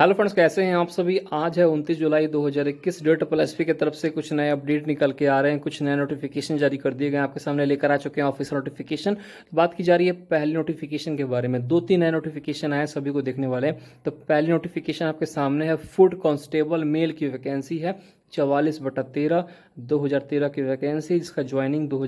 hello friends कैसे हैं आप सभी आज है 29 जुलाई 2021 डेट ट्रिपल एस की तरफ से कुछ नए अपडेट निकल के आ रहे हैं कुछ नए नोटिफिकेशन जारी कर दिए गए आपके सामने लेकर आ चुके हैं ऑफिस नोटिफिकेशन तो बात की जा रही है पहली नोटिफिकेशन के बारे में दो तीन नए नोटिफिकेशन आए सभी को देखने वाले हैं तो पहली नोटिफिकेशन आपके सामने है फूड कॉन्स्टेबल मेल की वैकेंसी है चवालीस बटा तेरह दो की वैकेंसी जिसका ज्वाइनिंग दो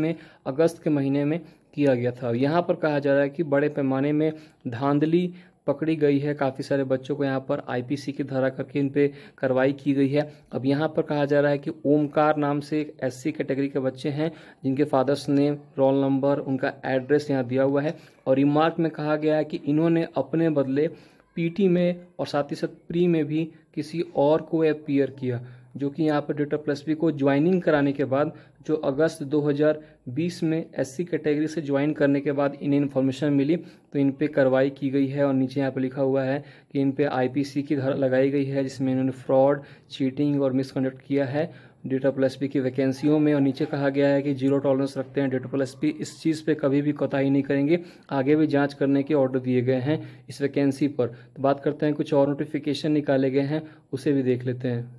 में अगस्त के महीने में किया गया था यहाँ पर कहा जा रहा है कि बड़े पैमाने में धांधली पकड़ी गई है काफ़ी सारे बच्चों को यहाँ पर आईपीसी की धारा करके इन पर कार्रवाई की गई है अब यहाँ पर कहा जा रहा है कि ओमकार नाम से एक एस कैटेगरी के बच्चे हैं जिनके फादर्स नेम रोल नंबर उनका एड्रेस यहाँ दिया हुआ है और रिमार्क में कहा गया है कि इन्होंने अपने बदले पीटी में और साथ ही साथ प्री में भी किसी और को अपीयर किया जो कि यहाँ पर डेटा प्लस बी को ज्वाइनिंग कराने के बाद जो अगस्त 2020 में एससी कैटेगरी से ज्वाइन करने के बाद इन्हें इन्फॉर्मेशन मिली तो इन पर कार्रवाई की गई है और नीचे यहाँ पर लिखा हुआ है कि इन पर आईपीसी की धारा लगाई गई है जिसमें इन्होंने फ्रॉड चीटिंग और मिसकंडक्ट किया है डेटा प्लस पी की वैकेंसियों में और नीचे कहा गया है कि जीरो टॉलरेंस रखते हैं डेटा प्लस पी इस चीज़ पे कभी भी कोताही नहीं करेंगे आगे भी जांच करने के ऑर्डर दिए गए हैं इस वैकेंसी पर तो बात करते हैं कुछ और नोटिफिकेशन निकाले गए हैं उसे भी देख लेते हैं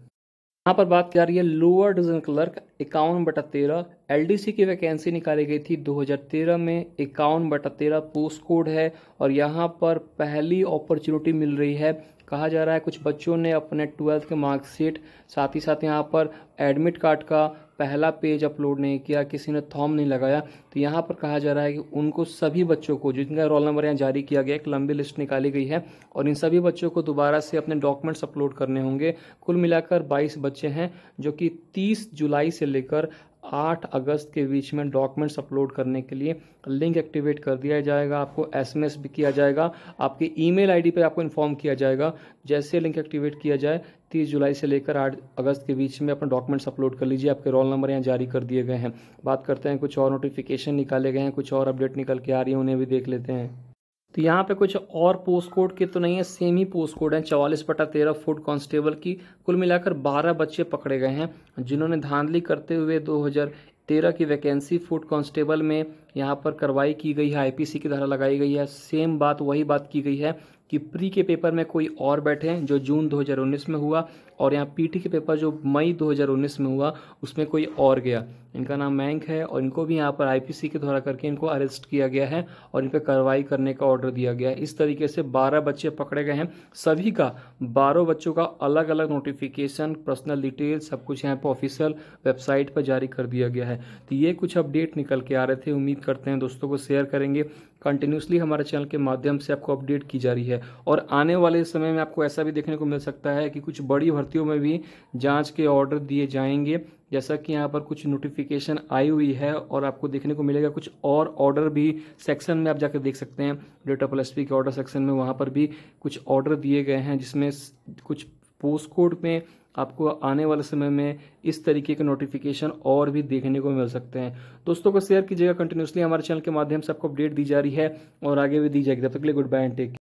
यहाँ पर बात की जा रही है लोअर डिवीजन क्लर्क इक्यावन बटा तेरह एल की वैकेंसी निकाली गई थी 2013 में इक्यावन बटा तेरह पोस्ट कोड है और यहाँ पर पहली अपॉर्चुनिटी मिल रही है कहा जा रहा है कुछ बच्चों ने अपने ट्वेल्थ के मार्कशीट साथ ही साथ यहाँ पर एडमिट कार्ड का पहला पेज अपलोड नहीं किया किसी ने थॉम नहीं लगाया तो यहाँ पर कहा जा रहा है कि उनको सभी बच्चों को जिनका रोल नंबर यहाँ जारी किया गया एक लंबी लिस्ट निकाली गई है और इन सभी बच्चों को दोबारा से अपने डॉक्यूमेंट्स अपलोड करने होंगे कुल मिलाकर 22 बच्चे हैं जो कि 30 जुलाई से लेकर आठ अगस्त के बीच में डॉक्यूमेंट्स अपलोड करने के लिए लिंक एक्टिवेट कर दिया जाएगा आपको एसएमएस भी किया जाएगा आपके ईमेल आईडी पर आपको इन्फॉर्म किया जाएगा जैसे लिंक एक्टिवेट किया जाए 30 जुलाई से लेकर 8 अगस्त के बीच में अपना डॉक्यूमेंट्स अपलोड कर लीजिए आपके रोल नंबर यहाँ जारी कर दिए गए हैं बात करते हैं कुछ और नोटिफिकेशन निकाले गए हैं कुछ और अपडेट निकल के आ रही है उन्हें भी देख लेते हैं तो यहाँ पे कुछ और पोस्ट कोड के तो नहीं है सेम ही पोस्ट कोड हैं चवालीस बटा तेरह फूड कांस्टेबल की कुल मिलाकर बारह बच्चे पकड़े गए हैं जिन्होंने धांधली करते हुए 2013 की वैकेंसी फूड कांस्टेबल में यहाँ पर कार्रवाई की गई है आईपीसी की धारा लगाई गई है सेम बात वही बात की गई है कि प्री के पेपर में कोई और बैठे हैं जो जून 2019 में हुआ और यहाँ पीटी के पेपर जो मई 2019 में हुआ उसमें कोई और गया इनका नाम मैंक है और इनको भी यहाँ पर आईपीसी के द्वारा करके इनको अरेस्ट किया गया है और इन पर कार्रवाई करने का ऑर्डर दिया गया है इस तरीके से 12 बच्चे पकड़े गए हैं सभी का बारह बच्चों का अलग अलग नोटिफिकेशन पर्सनल डिटेल सब कुछ यहाँ पर ऑफिशियल वेबसाइट पर जारी कर दिया गया है तो ये कुछ अपडेट निकल के आ रहे थे उम्मीद करते हैं दोस्तों को शेयर करेंगे कंटिन्यूसली हमारे चैनल के माध्यम से आपको अपडेट की जा रही है है और आने वाले समय में आपको ऐसा भी देखने को मिल सकता है कि कुछ बड़ी भर्तियों में भी जांच के ऑर्डर दिए जाएंगे जैसा कि यहाँ पर कुछ नोटिफिकेशन आई हुई है और आपको देखने को मिलेगा कुछ और ऑर्डर भी सेक्शन में आप जाकर देख सकते हैं डेटा प्लस पी के ऑर्डर सेक्शन में वहाँ पर भी कुछ ऑर्डर दिए गए हैं जिसमें कुछ पोस्ट कोड में आपको आने वाले समय में इस तरीके के नोटिफिकेशन और भी देखने को मिल सकते हैं दोस्तों को शेयर कीजिएगा कंटिन्यूसली हमारे चैनल के माध्यम से आपको अपडेट दी जा रही है और आगे भी दी जाएगी तब तक के लिए गुड बाय एंड टेक